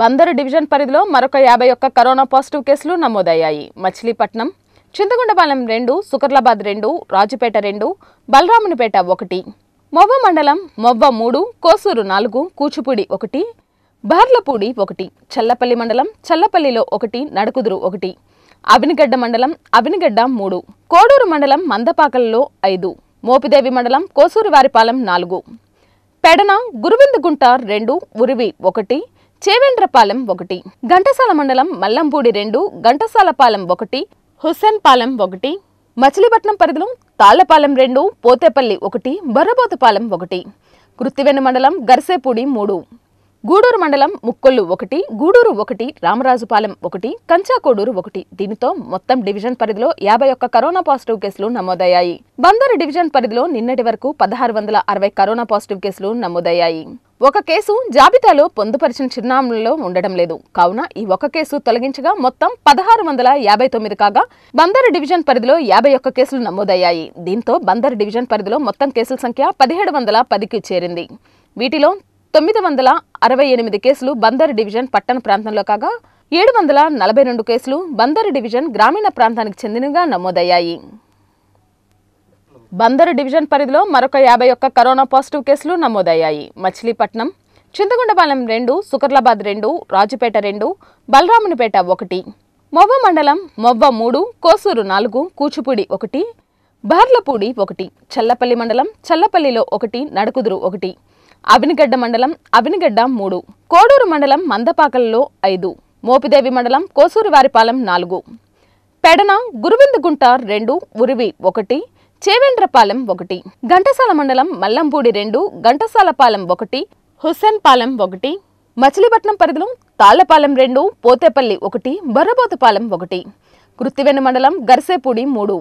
Bandar division పరిధిలో మరొక యాభై ఒక్క కరోనా పాజిటివ్ కేసులు నమోదయ్యాయి మచిలీపట్నం చింతగుండపాలెం రెండు సుకర్లాబాద్ రెండు రాజుపేట రెండు బలరామునిపేట ఒకటి మొవ్వ మండలం మొవ్వ మూడు కోసూరు నాలుగు కూచిపూడి ఒకటి బార్లపూడి ఒకటి చల్లపల్లి మండలం చల్లపల్లిలో ఒకటి నడుకుదురు ఒకటి అవినిగడ్డ మండలం అవినిగడ్డ మూడు కోడూరు మండలం మందపాకలలో ఐదు మోపిదేవి మండలం కోసూరు వారిపాలెం నాలుగు పెడన గురువిందుగుంట రెండు ఉరివి ఒకటి చేవేంద్రపాలెం ఒకటి ఘంటసాల మండలం మల్లంపూడి రెండు ఘంటసాలపాలెం ఒకటి హుస్సేన్పాలెం ఒకటి మచిలీపట్నం పరిధిలో తాళ్లపాలెం రెండు పోతేపల్లి ఒకటి బర్రబోతపాలెం ఒకటి కృత్తివెన్ను మండలం గర్సేపూడి మూడు గూడూరు మండలం ముక్కొల్లు ఒకటి గూడూరు ఒకటి రామరాజుపాలెం ఒకటి కంచాకోడూరు ఒకటి దీనితో మొత్తం డివిజన్ పరిధిలో యాభై ఒక్క కరోనా పాజిటివ్ కేసులు నమోదయ్యాయి బందరు డివిజన్ పరిధిలో నిన్నటి వరకు పదహారు వందల అరవై కరోనా పాజిటివ్ కేసులు నమోదయ్యాయి ఒక కేసు జాబితాలో పొందుపరిచిన చిరునామాలో ఉండడం లేదు కావున ఈ ఒక కేసు తొలగించగా మొత్తం పదహారు వందల యాభై తొమ్మిది కాగా బందరు డివిజన్ పరిధిలో యాభై ఒక్క కేసులు నమోదయ్యాయి దీంతో బందర్ డివిజన్ పరిధిలో మొత్తం కేసుల సంఖ్య పదిహేడు వందల పదికి చేరింది వీటిలో తొమ్మిది వందల అరవై ఎనిమిది కేసులు బందర్ డివిజన్ పట్టణ ప్రాంతంలో కాగా ఏడు వందల నలభై రెండు కేసులు బందర్ డివిజన్ గ్రామీణ ప్రాంతానికి చెందినగా నమోదయ్యాయి బందరు డివిజన్ పరిధిలో మరొక యాభై ఒక్క కరోనా పాజిటివ్ కేసులు నమోదయ్యాయి మచిలీపట్నం చింతగుండపాలెం రెండు సుకర్లాబాద్ రెండు రాజుపేట రెండు బలరామునిపేట ఒకటి మొవ్వ మండలం మొవ్వ మూడు కోసూరు నాలుగు కూచిపూడి ఒకటి బార్లపూడి ఒకటి చల్లపల్లి మండలం చల్లపల్లిలో ఒకటి నడుకుదురు ఒకటి అవినిగడ్డ మండలం అవినిగడ్డ మూడు కోడూరు మండలం మందపాకలలో ఐదు మోపిదేవి మండలం కోసూరు వారిపాలెం నాలుగు పెడన గురువిందుగుంట రెండు ఉరివి ఒకటి చేవేంద్రపాలెం ఒకటి ఘంటసాల మండలం మల్లంపూడి రెండు ఘంటసాలపాలెం ఒకటి హుస్సేన్పాలెం ఒకటి మచిలీపట్నం పరిధిలో తాళ్లపాలెం రెండు పోతేపల్లి ఒకటి బర్రబోతపాలెం ఒకటి కృత్తివెన్ను మండలం గర్సేపూడి మూడు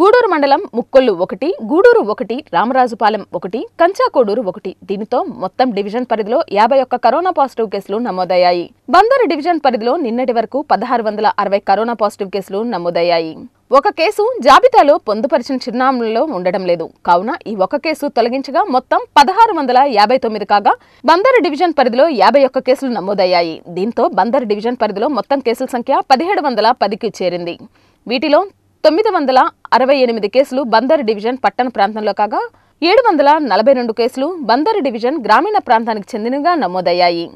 గూడూరు మండలం ముక్కొల్లు ఒకటి గూడూరు ఒకటి రామరాజుపాలెం ఒకటి కంచాకోడూరు ఒకటి దీనితో మొత్తం డివిజన్ పరిధిలో యాభై ఒక్క కరోనా పాజిటివ్ కేసులు నమోదయ్యాయి బందరు డివిజన్ పరిధిలో నిన్నటి వరకు పదహారు వందల అరవై కరోనా పాజిటివ్ కేసులు నమోదయ్యాయి ఒక కేసు జాబితాలో పొందుపరిచిన చిరునామాలో ఉండడం లేదు కావున ఈ ఒక కేసు తొలగించగా మొత్తం పదహారు వందల యాభై తొమ్మిది కాగా బందరు డివిజన్ పరిధిలో యాభై ఒక్క కేసులు నమోదయ్యాయి దీంతో బందర్ డివిజన్ పరిధిలో మొత్తం కేసుల సంఖ్య పదిహేడు వందల పదికి చేరింది వీటిలో తొమ్మిది వందల అరవై ఎనిమిది కేసులు బందర్ డివిజన్ పట్టణ ప్రాంతంలో కాగా ఏడు వందల నలభై రెండు కేసులు బందర్ డివిజన్ గ్రామీణ ప్రాంతానికి చెందినగా నమోదయ్యాయి